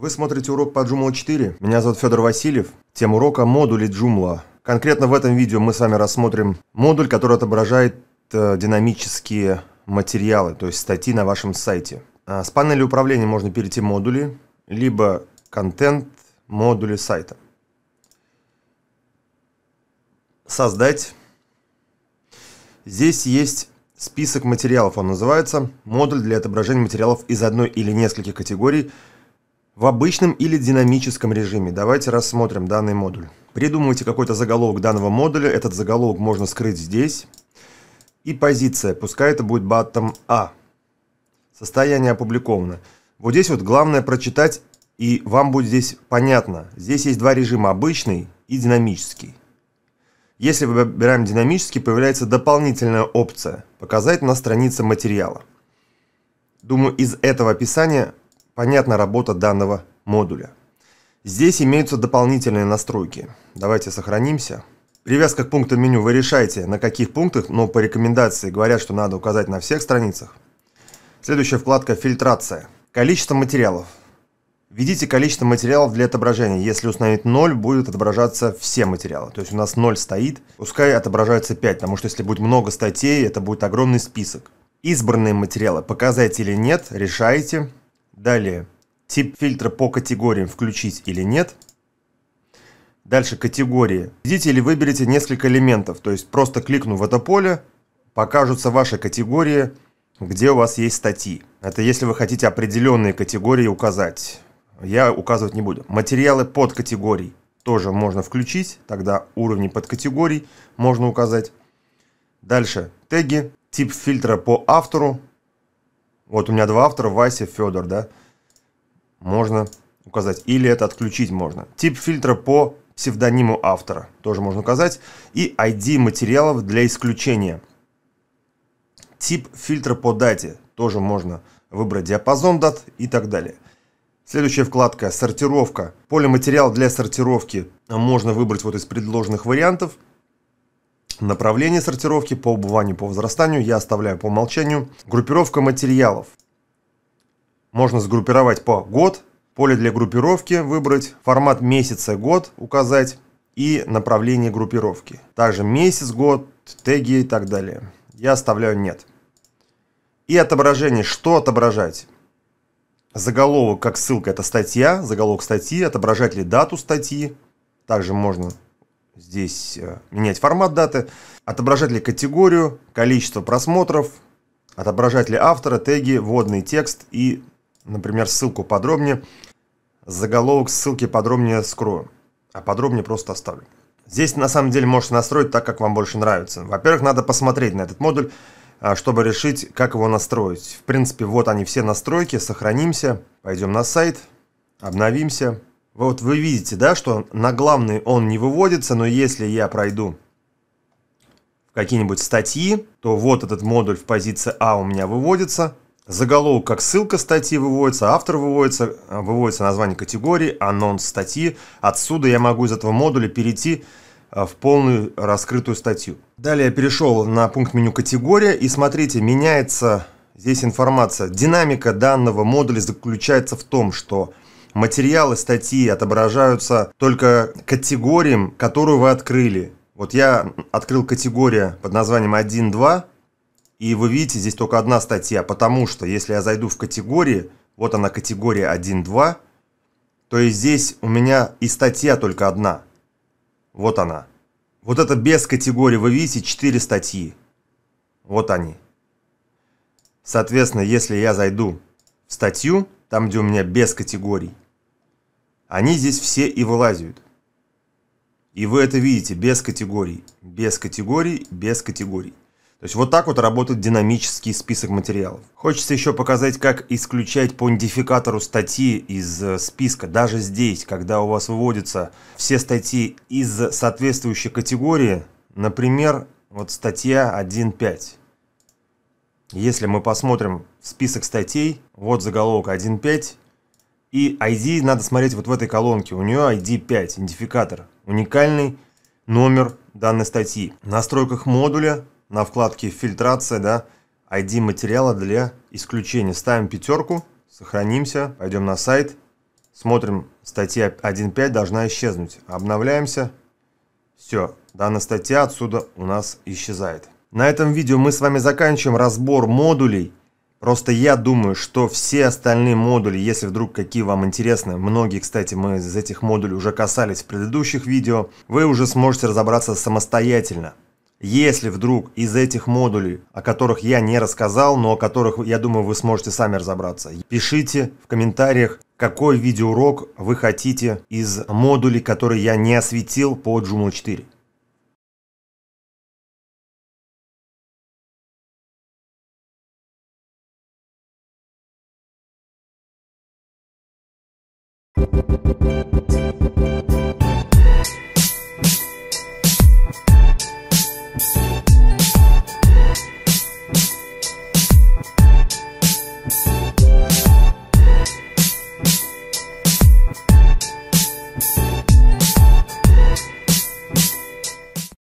Вы смотрите урок по Joomla 4. Меня зовут Федор Васильев. Тема урока – модули Joomla. Конкретно в этом видео мы с вами рассмотрим модуль, который отображает э, динамические материалы, то есть статьи на вашем сайте. А с панели управления можно перейти модули, либо контент, модули сайта. Создать. Здесь есть список материалов. Он называется «Модуль для отображения материалов из одной или нескольких категорий – в обычном или динамическом режиме давайте рассмотрим данный модуль. Придумывайте какой-то заголовок данного модуля, этот заголовок можно скрыть здесь. И позиция, пускай это будет button А. Состояние опубликовано. Вот здесь вот главное прочитать, и вам будет здесь понятно. Здесь есть два режима, обычный и динамический. Если выбираем динамический, появляется дополнительная опция «Показать на странице материала». Думаю, из этого описания понятна работа данного модуля. Здесь имеются дополнительные настройки. Давайте сохранимся. Привязка к пунктам меню вы решаете, на каких пунктах, но по рекомендации говорят, что надо указать на всех страницах. Следующая вкладка «Фильтрация». Количество материалов. Введите количество материалов для отображения. Если установить 0, будет отображаться все материалы. То есть у нас 0 стоит, пускай отображается 5, потому что если будет много статей, это будет огромный список. Избранные материалы, показать или нет, решаете. Далее, тип фильтра по категориям включить или нет. Дальше категории. Идите или выберите несколько элементов, то есть просто кликну в это поле, покажутся ваши категории, где у вас есть статьи. Это если вы хотите определенные категории указать. Я указывать не буду. Материалы под категорий тоже можно включить, тогда уровни под категорий можно указать. Дальше теги, тип фильтра по автору, вот у меня два автора, Вася, Федор, да? Можно указать. Или это отключить можно. Тип фильтра по псевдониму автора тоже можно указать. И ID материалов для исключения. Тип фильтра по дате тоже можно выбрать диапазон дат и так далее. Следующая вкладка «Сортировка». Поле «Материал для сортировки» можно выбрать вот из предложенных вариантов – Направление сортировки по убыванию, по возрастанию я оставляю по умолчанию. Группировка материалов. Можно сгруппировать по год, поле для группировки выбрать, формат месяца, год указать и направление группировки. Также месяц, год, теги и так далее. Я оставляю нет. И отображение. Что отображать? Заголовок как ссылка это статья, заголовок статьи, отображать ли дату статьи. Также можно Здесь э, менять формат даты, отображать ли категорию, количество просмотров, отображать ли автора, теги, вводный текст и, например, ссылку подробнее. Заголовок ссылки подробнее скрою, а подробнее просто оставлю. Здесь на самом деле можете настроить так, как вам больше нравится. Во-первых, надо посмотреть на этот модуль, э, чтобы решить, как его настроить. В принципе, вот они все настройки, сохранимся, пойдем на сайт, обновимся. Вот вы видите, да, что на главный он не выводится, но если я пройду в какие-нибудь статьи, то вот этот модуль в позиции А у меня выводится. Заголовок как ссылка статьи выводится, автор выводится, э, выводится название категории, анонс статьи. Отсюда я могу из этого модуля перейти э, в полную раскрытую статью. Далее я перешел на пункт меню «Категория» и смотрите, меняется здесь информация. Динамика данного модуля заключается в том, что материалы статьи отображаются только категориям, которую вы открыли. Вот я открыл категория под названием 1.2, и вы видите, здесь только одна статья, потому что если я зайду в категории, вот она категория 1.2, то есть здесь у меня и статья только одна. Вот она. Вот это без категории, вы видите, 4 статьи. Вот они. Соответственно, если я зайду в статью, там, где у меня без категорий, они здесь все и вылазят. И вы это видите без категорий, без категорий, без категорий. То есть вот так вот работает динамический список материалов. Хочется еще показать, как исключать по идентификатору статьи из э, списка, даже здесь, когда у вас выводятся все статьи из соответствующей категории, например, вот статья 1.5. Если мы посмотрим список статей, вот заголовок 1.5, и ID надо смотреть вот в этой колонке. У нее ID 5, идентификатор. Уникальный номер данной статьи. В настройках модуля на вкладке «Фильтрация» да, ID материала для исключения. Ставим пятерку, сохранимся, пойдем на сайт, смотрим, статья 1.5 должна исчезнуть. Обновляемся. Все, данная статья отсюда у нас исчезает. На этом видео мы с вами заканчиваем разбор модулей Просто я думаю, что все остальные модули, если вдруг какие вам интересны, многие, кстати, мы из этих модулей уже касались в предыдущих видео, вы уже сможете разобраться самостоятельно. Если вдруг из этих модулей, о которых я не рассказал, но о которых, я думаю, вы сможете сами разобраться, пишите в комментариях, какой видеоурок вы хотите из модулей, которые я не осветил по Joomla 4. Thank you.